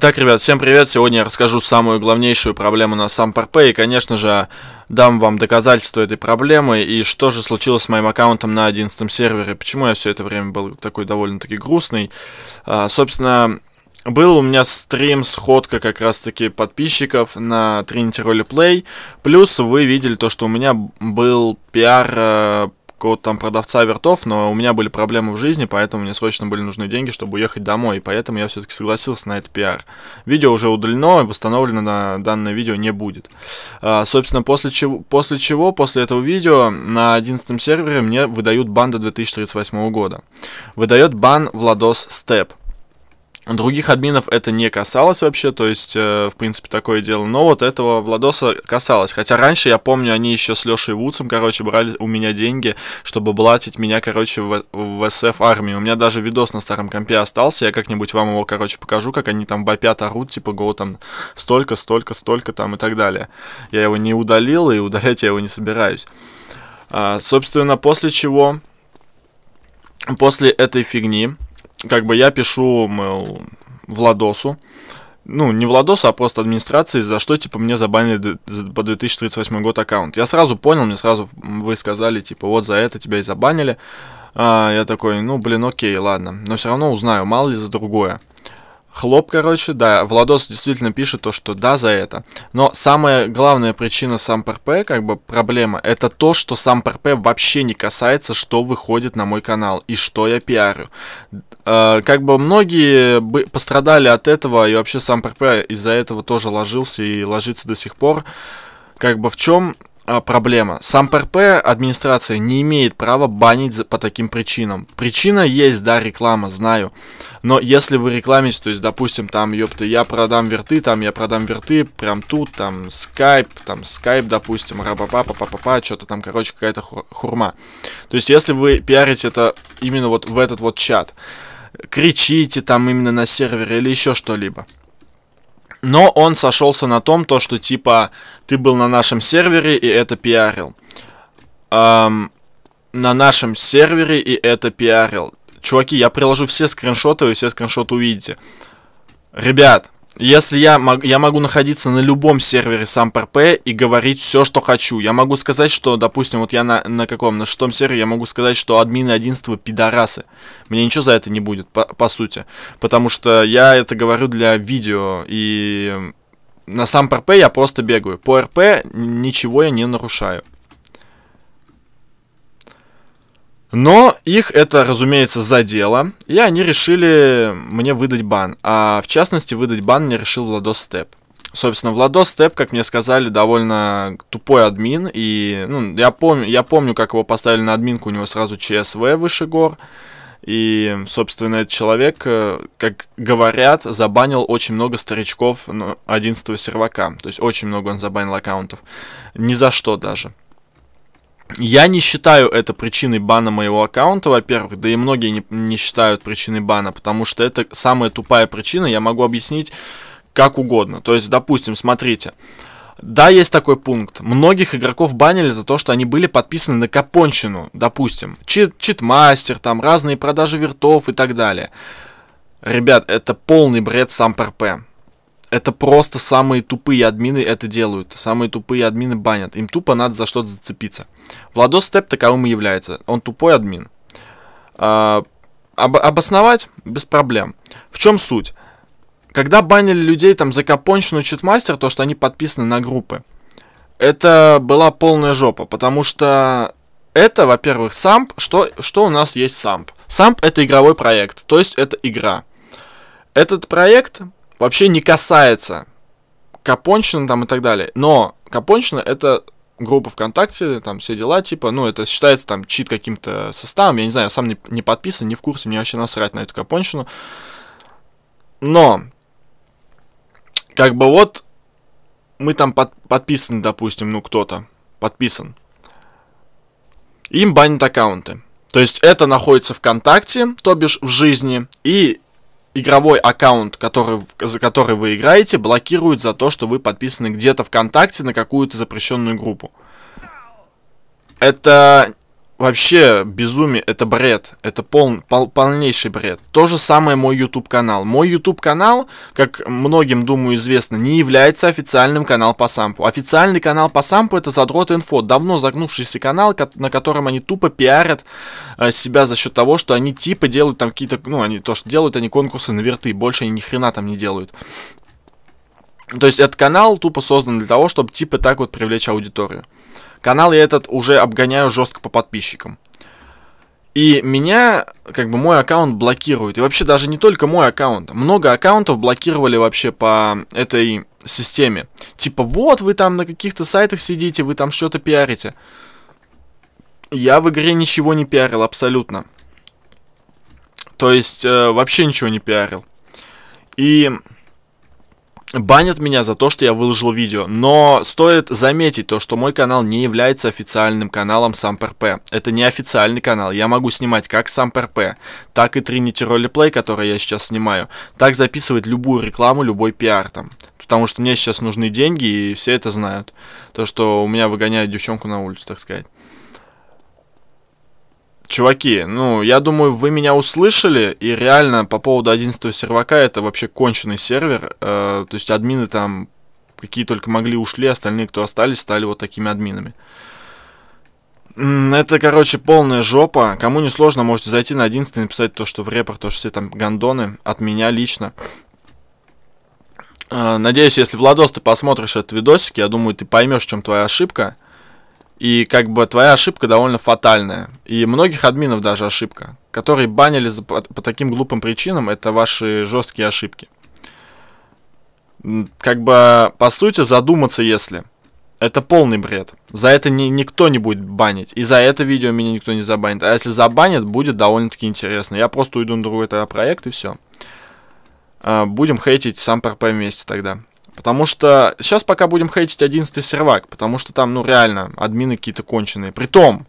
Итак, ребят, всем привет! Сегодня я расскажу самую главнейшую проблему на сам парпе и, конечно же, дам вам доказательство этой проблемы и что же случилось с моим аккаунтом на 11 сервере, почему я все это время был такой довольно-таки грустный. А, собственно, был у меня стрим, сходка как раз-таки подписчиков на Trinity Roleplay, плюс вы видели то, что у меня был пиар э, какого-то там продавца вертов, но у меня были проблемы в жизни, поэтому мне срочно были нужны деньги, чтобы уехать домой, и поэтому я все-таки согласился на это пиар. Видео уже удалено, восстановлено на данное видео не будет. А, собственно, после чего, после чего, после этого видео на 11 сервере мне выдают бан до 2038 года. Выдает бан Владос Степ. Других админов это не касалось вообще, то есть, э, в принципе, такое дело. Но вот этого Владоса касалось. Хотя раньше, я помню, они еще с Лешей Вудсом, короче, брали у меня деньги, чтобы блатить меня, короче, в, в СФ армии. У меня даже видос на старом компе остался, я как-нибудь вам его, короче, покажу, как они там вопят, орут, типа, го, там, столько, столько, столько, там, и так далее. Я его не удалил, и удалять я его не собираюсь. А, собственно, после чего... После этой фигни как бы я пишу, мол, Владосу, ну, не Владосу, а просто администрации, за что, типа, мне забанили по 2038 год аккаунт. Я сразу понял, мне сразу вы сказали, типа, вот за это тебя и забанили. А, я такой, ну, блин, окей, ладно. Но все равно узнаю, мало ли за другое. Хлоп, короче, да, Владос действительно пишет то, что да, за это. Но самая главная причина сам ПРП, как бы проблема, это то, что сам ПРП вообще не касается, что выходит на мой канал и что я пиарю. Э, как бы многие пострадали от этого, и вообще сам ПРП из-за этого тоже ложился и ложится до сих пор. Как бы в чем а, проблема? Сам ПРП администрация не имеет права банить по таким причинам. Причина есть, да, реклама, знаю. Но если вы рекламите, то есть, допустим, там, ёпта, я продам верты, там, я продам верты, прям тут, там, скайп, там, скайп, допустим, рапа-па-па-па-па-па, па па что-то там, короче, какая-то хурма. То есть, если вы пиарите это именно вот в этот вот чат, кричите там именно на сервере или еще что-либо. Но он сошелся на том, то, что типа ты был на нашем сервере и это пиарил. Эм, на нашем сервере и это пиарил. Чуваки, я приложу все скриншоты, вы все скриншоты увидите. Ребят, если я, мог, я могу находиться на любом сервере сам и говорить все, что хочу. Я могу сказать, что, допустим, вот я на, на каком, на шестом сервере, я могу сказать, что админы одинства пидорасы. Мне ничего за это не будет, по, по сути. Потому что я это говорю для видео. И на сам я просто бегаю. По РП ничего я не нарушаю. Но их это, разумеется, задело, и они решили мне выдать бан. А в частности, выдать бан мне решил Владос Степ. Собственно, Владос Степ, как мне сказали, довольно тупой админ, и ну, я, помню, я помню, как его поставили на админку, у него сразу ЧСВ выше гор, и, собственно, этот человек, э, как говорят, забанил очень много старичков 11-го ну, сервака. То есть очень много он забанил аккаунтов. Ни за что даже. Я не считаю это причиной бана моего аккаунта, во-первых, да и многие не, не считают причиной бана, потому что это самая тупая причина, я могу объяснить как угодно. То есть, допустим, смотрите, да, есть такой пункт. Многих игроков банили за то, что они были подписаны на Капончину, допустим. Чит читмастер, там разные продажи вертов и так далее. Ребят, это полный бред сам ПРП. Это просто самые тупые админы это делают. Самые тупые админы банят. Им тупо надо за что-то зацепиться. Владос Степ таковым и является. Он тупой админ. А, об, обосновать без проблем. В чем суть? Когда банили людей там за Капонщину Читмастер, то, что они подписаны на группы, это была полная жопа, потому что это, во-первых, самп. Что, что у нас есть самп? Самп — это игровой проект, то есть это игра. Этот проект вообще не касается Капончина там и так далее. Но Капончина это группа ВКонтакте, там все дела, типа, ну, это считается там чит каким-то составом, я не знаю, я сам не, не подписан, не в курсе, мне вообще насрать на эту Капончину. Но, как бы вот, мы там под, подписаны, допустим, ну, кто-то подписан. Им банят аккаунты. То есть это находится ВКонтакте, то бишь в жизни, и игровой аккаунт, который, за который вы играете, блокируют за то, что вы подписаны где-то ВКонтакте на какую-то запрещенную группу. Это вообще безумие, это бред, это пол, пол, полнейший бред. То же самое мой YouTube канал. Мой YouTube канал, как многим, думаю, известно, не является официальным каналом по сампу. Официальный канал по сампу это Задрот Инфо, давно загнувшийся канал, на котором они тупо пиарят э, себя за счет того, что они типа делают там какие-то, ну, они то, что делают, они конкурсы на верты, больше они ни хрена там не делают. То есть этот канал тупо создан для того, чтобы типа так вот привлечь аудиторию. Канал я этот уже обгоняю жестко по подписчикам. И меня, как бы, мой аккаунт блокирует. И вообще даже не только мой аккаунт. Много аккаунтов блокировали вообще по этой системе. Типа, вот вы там на каких-то сайтах сидите, вы там что-то пиарите. Я в игре ничего не пиарил абсолютно. То есть, э, вообще ничего не пиарил. И банят меня за то, что я выложил видео. Но стоит заметить то, что мой канал не является официальным каналом SamPRP. Это не официальный канал. Я могу снимать как SamPRP, так и Trinity Roleplay, который я сейчас снимаю, так записывать любую рекламу, любой пиар там. Потому что мне сейчас нужны деньги, и все это знают. То, что у меня выгоняют девчонку на улицу, так сказать чуваки, ну, я думаю, вы меня услышали, и реально по поводу 11 сервака это вообще конченый сервер, э, то есть админы там какие только могли ушли, остальные, кто остались, стали вот такими админами. Это, короче, полная жопа. Кому не сложно, можете зайти на 11 и написать то, что в репорт, то, что все там гандоны от меня лично. Э, надеюсь, если, Владос, ты посмотришь этот видосик, я думаю, ты поймешь, в чем твоя ошибка. И как бы твоя ошибка довольно фатальная. И многих админов даже ошибка, которые банили за, по, по таким глупым причинам, это ваши жесткие ошибки. Как бы, по сути, задуматься, если. Это полный бред. За это ни, никто не будет банить. И за это видео меня никто не забанит. А если забанят, будет довольно-таки интересно. Я просто уйду на другой э, проект и все. А, будем хейтить сам ПРП вместе тогда. Потому что сейчас пока будем хейтить 11 сервак, потому что там, ну, реально, админы какие-то конченые. Притом,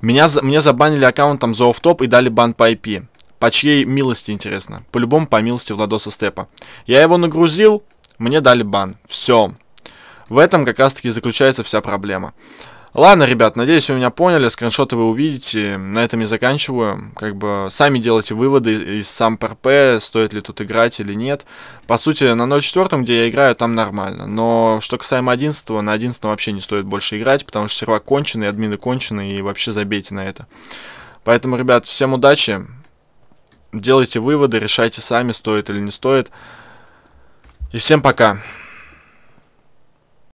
меня, мне забанили аккаунт там за офтоп и дали бан по IP. По чьей милости, интересно? По-любому, по милости Владоса Степа. Я его нагрузил, мне дали бан. Все. В этом как раз-таки заключается вся проблема. Ладно, ребят, надеюсь, вы меня поняли, скриншоты вы увидите, на этом я заканчиваю. Как бы сами делайте выводы из сам ПРП, стоит ли тут играть или нет. По сути, на 0.4, где я играю, там нормально. Но что касаемо 11, на 11 вообще не стоит больше играть, потому что сервак конченый, админы кончены, и вообще забейте на это. Поэтому, ребят, всем удачи, делайте выводы, решайте сами, стоит или не стоит. И всем пока.